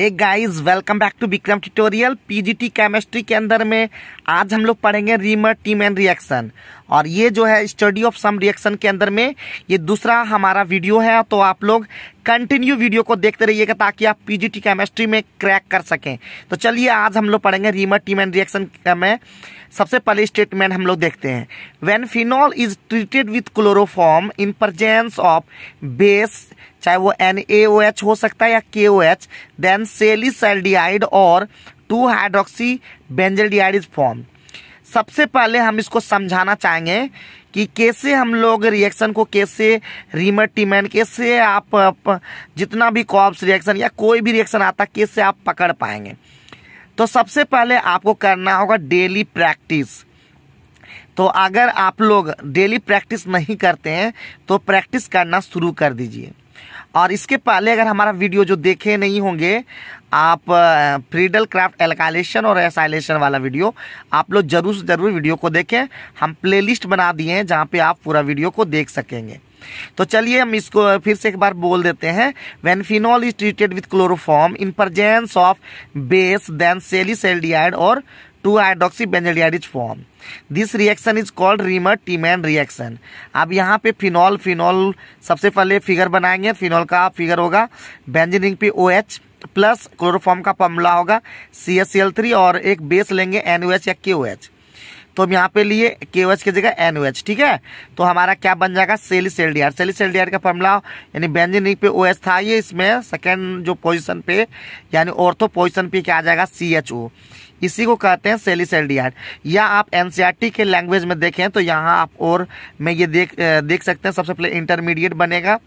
hey guys welcome back to Vikram tutorial PGT chemistry के अंदर में आज हम लोग पढ़ेंगे रीमर टीम एंड रिएक्शन और ये जो है स्टडी ऑफ सम रिएक्शन के अंदर में ये दूसरा हमारा वीडियो है तो आप लोग कंटिन्यू वीडियो को देखते रहिएगा ताकि आप पीजीटी केमिस्ट्री में क्रैक कर सकें तो चलिए आज हम लोग पढ़ेंगे रीमर टीम एंड रिएक्शन में सबसे पहले स्टेटमेंट हम लोग देखते हैं when phenol is treated with chloroform in presence of base चाहे वो एन हो सकता है या के ओ एच देन सेलिस और two hydroxy benzaldehyde is form सबसे पहले हम इसको समझाना चाहेंगे कि कैसे हम लोग रिएक्शन को कैसे रिमर टीमेन कैसे आप, आप जितना भी कॉप्स रिएक्शन या कोई भी रिएक्शन आता कैसे आप पकड़ पाएंगे तो सबसे पहले आपको करना होगा डेली प्रैक्टिस तो अगर आप लोग डेली प्रैक्टिस नहीं करते हैं तो प्रैक्टिस करना शुरू कर दीजिए और इसके पहले अगर हमारा वीडियो जो देखे नहीं होंगे आप फ्रीडल क्राफ्ट एलकाइलेशन और एसाइलेशन वाला वीडियो आप लोग जरूर से जरूर वीडियो को देखें हम प्लेलिस्ट बना दिए हैं जहाँ पे आप पूरा वीडियो को देख सकेंगे तो चलिए हम इसको फिर से एक बार बोल देते हैं when phenol is treated with chloroform in presence of base then salicylaldehyde और two hydroxybenzaldehyde is form this reaction is called Reimer Tiemann reaction अब यहाँ पे फिनॉल फिनॉल सबसे पहले फिगर बनाएंगे फिनॉल का फिगर होगा बेंजिनिंग पे ओ एच प्लस क्लोरोफॉर्म का फॉर्मूला होगा C S C L three और एक बेस लेंगे एन ओ एच या के ओ एच तो हम यहाँ पे लिए के ओ एच की जगह एन ओ एच ठीक है तो हमारा क्या बन जाएगा salicylaldehyde salicylaldehyde का फॉर्मूला यानी बेंजिनिंग पे ओ एच था ये इसमें सेकेंड जो पोजिशन पे यानी ऑर्थो पोजिशन पे क्या आ जाएगा सी एच ओ इसी को कहते हैं सेलिसल्डिहाइड या आप एन के लैंग्वेज में देखें तो यहाँ आप और में ये देख देख सकते हैं सबसे पहले इंटरमीडिएट बनेगा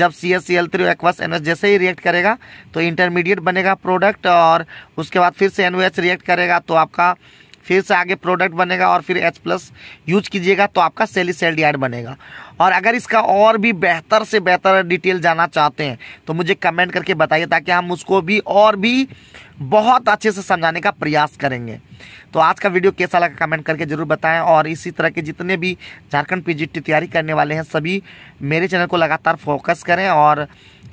जब C S C L three aqueous N जैसे ही रिएक्ट करेगा तो इंटरमीडिएट बनेगा प्रोडक्ट और उसके बाद फिर से एन रिएक्ट करेगा तो आपका फिर से आगे प्रोडक्ट बनेगा और फिर H प्लस यूज कीजिएगा तो आपका सेलिसल्डिहाइड बनेगा और अगर इसका और भी बेहतर से बेहतर डिटेल जाना चाहते हैं तो मुझे कमेंट करके बताइए ताकि हम उसको भी और भी बहुत अच्छे से समझाने का प्रयास करेंगे तो आज का वीडियो कैसा लगा कमेंट करके ज़रूर बताएं और इसी तरह के जितने भी झारखंड पी की तैयारी करने वाले हैं सभी मेरे चैनल को लगातार फोकस करें और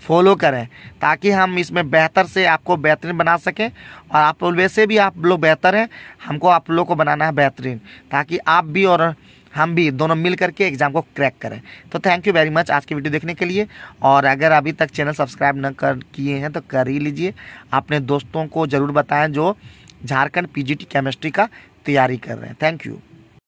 फॉलो करें ताकि हम इसमें बेहतर से आपको बेहतरीन बना सकें और आप वैसे भी आप लोग बेहतर हैं हमको आप लोग को बनाना है बेहतरीन ताकि आप भी और हम भी दोनों मिल करके एग्जाम को क्रैक करें तो थैंक यू वेरी मच आज की वीडियो देखने के लिए और अगर अभी तक चैनल सब्सक्राइब न कर किए हैं तो कर ही लीजिए अपने दोस्तों को ज़रूर बताएं जो झारखंड पीजीटी केमिस्ट्री का तैयारी कर रहे हैं थैंक यू